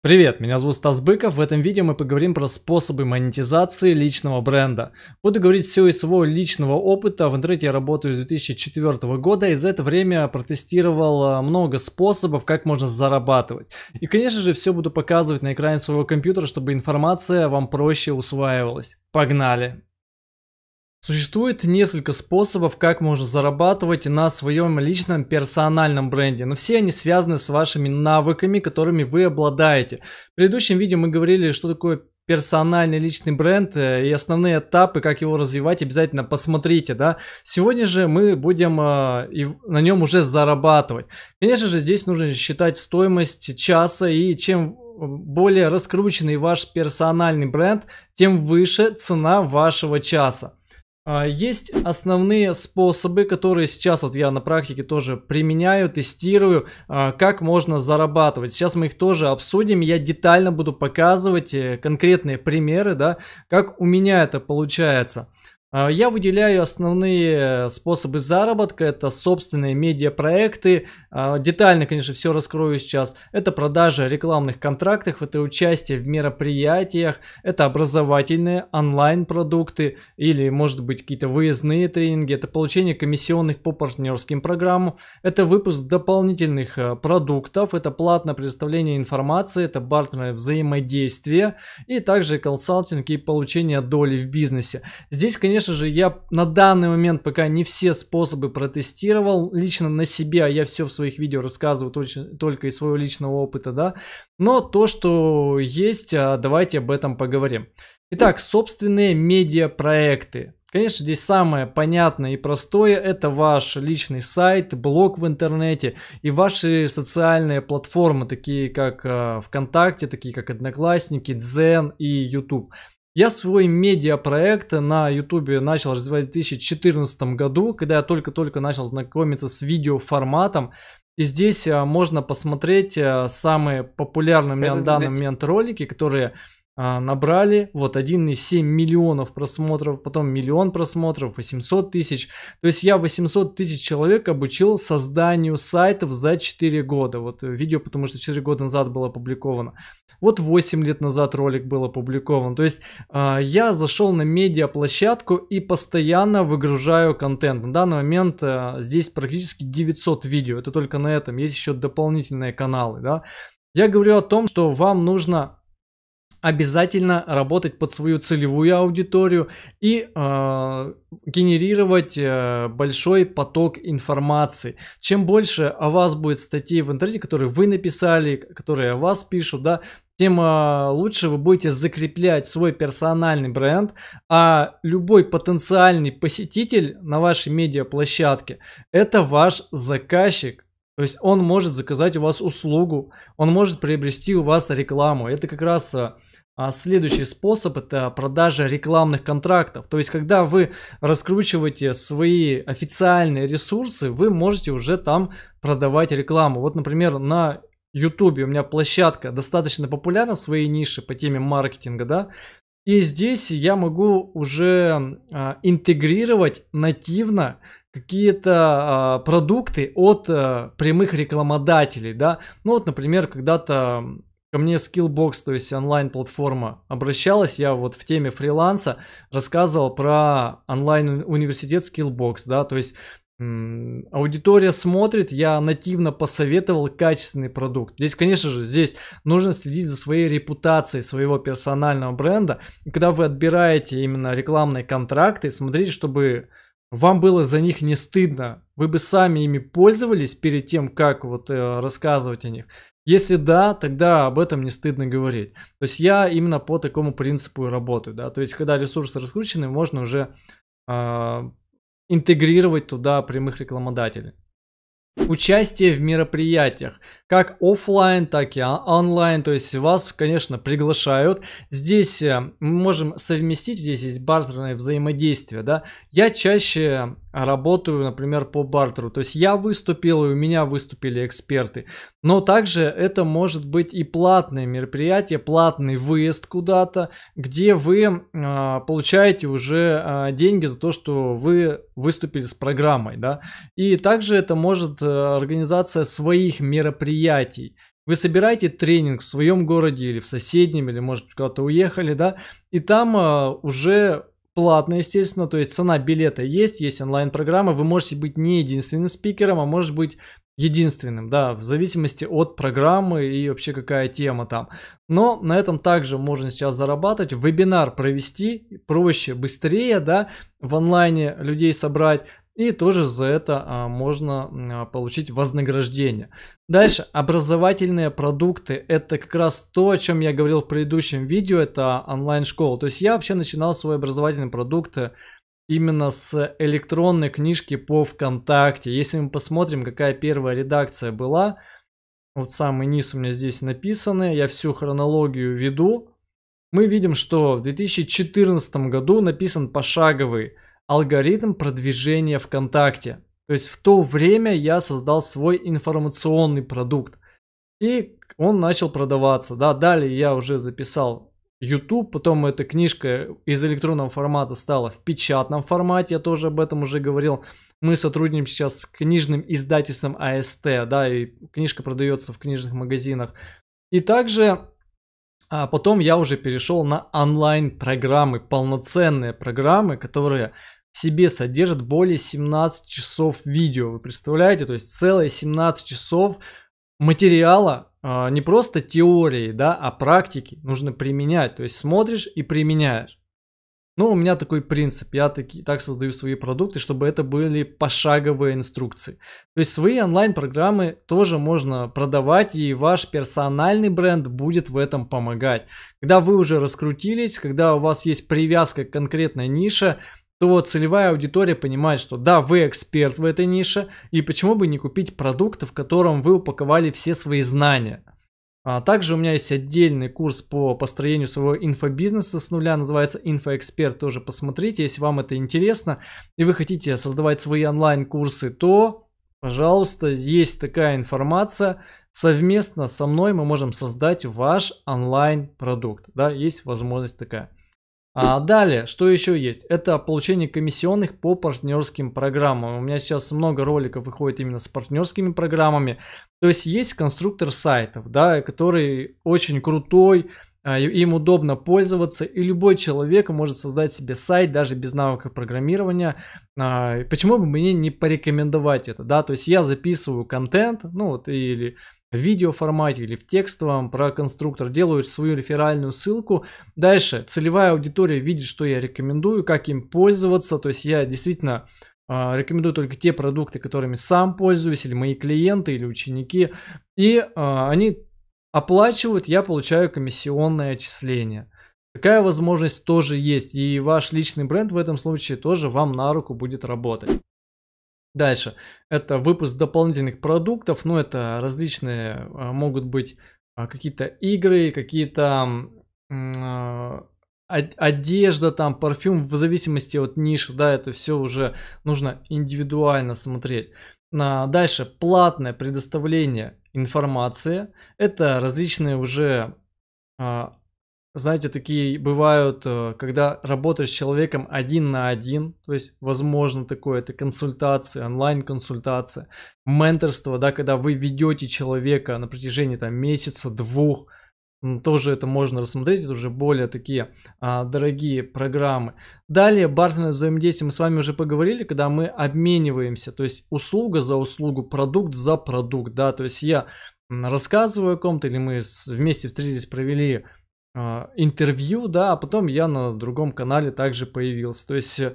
Привет, меня зовут Стас Быков. В этом видео мы поговорим про способы монетизации личного бренда. Буду говорить все из своего личного опыта. В интернете я работаю с 2004 года и за это время протестировал а, много способов, как можно зарабатывать. И, конечно же, все буду показывать на экране своего компьютера, чтобы информация вам проще усваивалась. Погнали! Существует несколько способов, как можно зарабатывать на своем личном персональном бренде, но все они связаны с вашими навыками, которыми вы обладаете. В предыдущем видео мы говорили, что такое персональный личный бренд э, и основные этапы, как его развивать, обязательно посмотрите, да. Сегодня же мы будем э, и на нем уже зарабатывать. Конечно же, здесь нужно считать стоимость часа и чем э, более раскрученный ваш персональный бренд, тем выше цена вашего часа. А, есть основные способы, которые сейчас вот я на практике тоже применяю, тестирую, а, как можно зарабатывать. Сейчас мы их тоже обсудим, я детально буду показывать э, конкретные примеры, да, как у меня это получается. А, я выделяю основные э, способы заработка, это собственные медиапроекты, а, детально, конечно, все раскрою сейчас, это продажа рекламных контрактов, это участие в мероприятиях, это образовательные онлайн-продукты или, может быть, какие-то выездные тренинги, это получение комиссионных по партнерским программам, это выпуск дополнительных э, продуктов, это платное предоставление информации, это бартерное взаимодействие и также консалтинг и получение доли в бизнесе. Здесь, конечно, Конечно же, я на данный момент пока не все способы протестировал. Лично на себя а я все в своих видео рассказываю точно, только из своего личного опыта, да. Но то, что есть, а, давайте об этом поговорим. Итак, собственные медиапроекты. Конечно, здесь самое понятное и простое – это ваш личный сайт, блог в интернете и ваши социальные платформы, такие как а, ВКонтакте, такие как Одноклассники, Дзен и YouTube. Я свой медиапроект на YouTube начал развивать в 2014 году, когда я только-только начал знакомиться с видеоформатом. И здесь а, можно посмотреть а, самые популярные у меня на данный момент ролики, которые а, набрали, вот 1,7 миллионов просмотров, потом миллион просмотров, 800 тысяч. То есть я 800 тысяч человек обучил созданию сайтов за 4 года. Вот э, видео, потому что 4 года назад было опубликовано. Вот 8 лет назад ролик был опубликован. То есть а, я зашел на медиаплощадку и постоянно выгружаю контент. На данный момент э, здесь практически 900 видео. Это только на этом. Есть еще дополнительные каналы, да. Я говорю о том, что вам нужно обязательно работать под свою целевую аудиторию и э, генерировать э, большой поток информации. Чем больше о вас будет статей в интернете, которые вы написали, которые о вас пишут, да, тем э, лучше вы будете закреплять свой персональный бренд, а любой потенциальный посетитель на вашей медиаплощадке – это ваш заказчик. То есть он может заказать у вас услугу, он может приобрести у вас рекламу. Это как раз а, а следующий способ это продажа рекламных контрактов. То есть, когда вы раскручиваете свои официальные ресурсы, вы можете уже там продавать рекламу. Вот, например, на YouTube у меня площадка достаточно популярна в своей нише по теме маркетинга, да. И здесь я могу уже а, интегрировать нативно какие-то а, продукты от э, прямых рекламодателей, да. Ну вот, например, когда-то ко мне Skillbox, то есть онлайн-платформа, обращалась, я вот в теме фриланса рассказывал про онлайн-университет Skillbox, да, то есть аудитория смотрит, я нативно посоветовал качественный продукт. Здесь, конечно же, здесь нужно следить за своей репутацией своего персонального бренда. И когда вы отбираете именно рекламные контракты, смотрите, чтобы вам было за них не стыдно, вы бы сами ими пользовались перед тем, как вот э, рассказывать о них. Если да, тогда об этом не стыдно говорить. То есть я именно по такому принципу и работаю, да. То есть когда ресурсы раскручены, можно уже э, интегрировать туда прямых рекламодателей. Участие в мероприятиях, как офлайн, так и онлайн, то есть вас, конечно, приглашают. Здесь э, мы можем совместить, здесь есть бартерное взаимодействие, да. Я чаще работаю, например, по бартеру, то есть я выступил и у меня выступили эксперты. Но также это может быть и платное мероприятие, платный выезд куда-то, где вы э, получаете уже э, деньги за то, что вы выступили с программой, да. И также это может Э, организация своих мероприятий. Вы собираете тренинг в своем городе или в соседнем, или, может, куда-то уехали, да, и там э, уже платно, естественно, то есть цена билета есть, есть онлайн-программа, вы можете быть не единственным спикером, а может быть единственным, да, в зависимости от программы и вообще какая тема там. Но на этом также можно сейчас зарабатывать, вебинар провести проще, быстрее, да, в онлайне людей собрать, и тоже за это а, можно а, получить вознаграждение. Дальше, образовательные продукты. Это как раз то, о чем я говорил в предыдущем видео, это онлайн-школа. То есть я вообще начинал свои образовательные продукты именно с электронной книжки по ВКонтакте. Если мы посмотрим, какая первая редакция была, вот самый низ у меня здесь написаны, я всю хронологию веду. Мы видим, что в 2014 году написан пошаговый алгоритм продвижения ВКонтакте. То есть в то время я создал свой информационный продукт. И он начал продаваться. Да, далее я уже записал YouTube, потом эта книжка из электронного формата стала в печатном формате, я тоже об этом уже говорил. Мы сотрудничаем сейчас с книжным издательством АСТ, да, и книжка продается в книжных магазинах. И также а потом я уже перешел на онлайн-программы, полноценные программы, которые себе содержит более 17 часов видео. Вы представляете? То есть целые 17 часов материала, а, не просто теории, да, а практики нужно применять. То есть смотришь и применяешь. Ну, у меня такой принцип. Я таки, так создаю свои продукты, чтобы это были пошаговые инструкции. То есть свои онлайн-программы тоже можно продавать, и ваш персональный бренд будет в этом помогать. Когда вы уже раскрутились, когда у вас есть привязка к конкретной нише, то целевая аудитория понимает, что да, вы эксперт в этой нише, и почему бы не купить продукт, в котором вы упаковали все свои знания. А также у меня есть отдельный курс по построению своего инфобизнеса с нуля, называется «Инфоэксперт», тоже посмотрите, если вам это интересно, и вы хотите создавать свои онлайн-курсы, то Пожалуйста, есть такая информация. Совместно со мной мы можем создать ваш онлайн-продукт. Да, есть возможность такая. А далее, что еще есть? Это получение комиссионных по партнерским программам. У меня сейчас много роликов выходит именно с партнерскими программами. То есть есть конструктор сайтов, да, который очень крутой, а, им удобно пользоваться, и любой человек может создать себе сайт даже без навыков программирования. А, почему бы мне не порекомендовать это, да? То есть я записываю контент, ну вот или в видеоформате или в текстовом про конструктор, делают свою реферальную ссылку. Дальше целевая аудитория видит, что я рекомендую, как им пользоваться. То есть я действительно а, рекомендую только те продукты, которыми сам пользуюсь, или мои клиенты, или ученики. И а, они оплачивают, я получаю комиссионное отчисление. Такая возможность тоже есть, и ваш личный бренд в этом случае тоже вам на руку будет работать. Дальше. Это выпуск дополнительных продуктов. Ну, это различные а, могут быть а, какие-то игры, какие-то а, одежда, там, парфюм, в зависимости от ниши, да, это все уже нужно индивидуально смотреть. Дальше платное предоставление информации. Это различные уже знаете, такие бывают, э, когда работаешь с человеком один на один, то есть, возможно, такое, это консультация, онлайн-консультация, менторство, да, когда вы ведете человека на протяжении там месяца, двух, тоже это можно рассмотреть, это уже более такие а, дорогие программы. Далее, бартерное взаимодействие мы с вами уже поговорили, когда мы обмениваемся, то есть услуга за услугу, продукт за продукт, да, то есть я рассказываю о ком-то, или мы вместе встретились, провели а, интервью, да, а потом я на другом канале также появился. То есть э,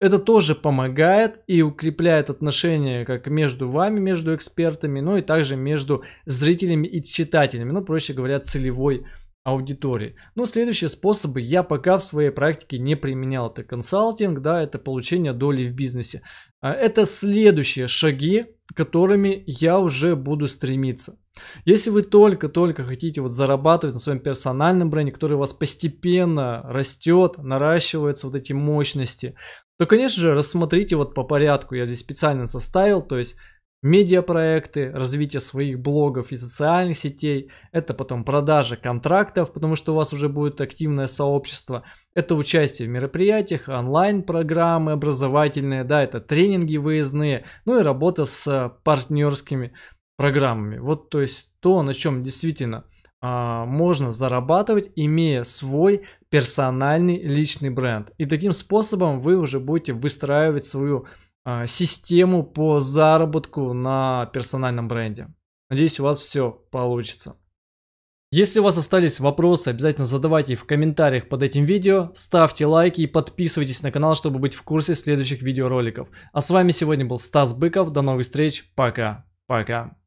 это тоже помогает и укрепляет отношения как между вами, между экспертами, но и также между зрителями и читателями, ну, проще говоря, целевой аудиторией аудитории. Но следующие способы я пока в своей практике не применял. Это консалтинг, да, это получение доли в бизнесе. А, это следующие шаги, которыми я уже буду стремиться. Если вы только-только хотите вот зарабатывать на своем персональном бренде, который у вас постепенно растет, наращиваются вот эти мощности, то, конечно же, рассмотрите вот по порядку. Я здесь специально составил, то есть медиапроекты, развитие своих блогов и социальных сетей, это потом продажа контрактов, потому что у вас уже будет активное сообщество, это участие в мероприятиях, онлайн-программы образовательные, да, это тренинги выездные, ну и работа с э, партнерскими программами. Вот то есть то, на чем действительно а, можно зарабатывать, имея свой персональный личный бренд. И таким способом вы уже будете выстраивать свою а, систему по заработку на персональном бренде. Надеюсь, у вас все получится. Если у вас остались вопросы, обязательно задавайте их в комментариях под этим видео, ставьте лайки и подписывайтесь на канал, чтобы быть в курсе следующих видеороликов. А с вами сегодня был Стас Быков, до новых встреч, пока, пока.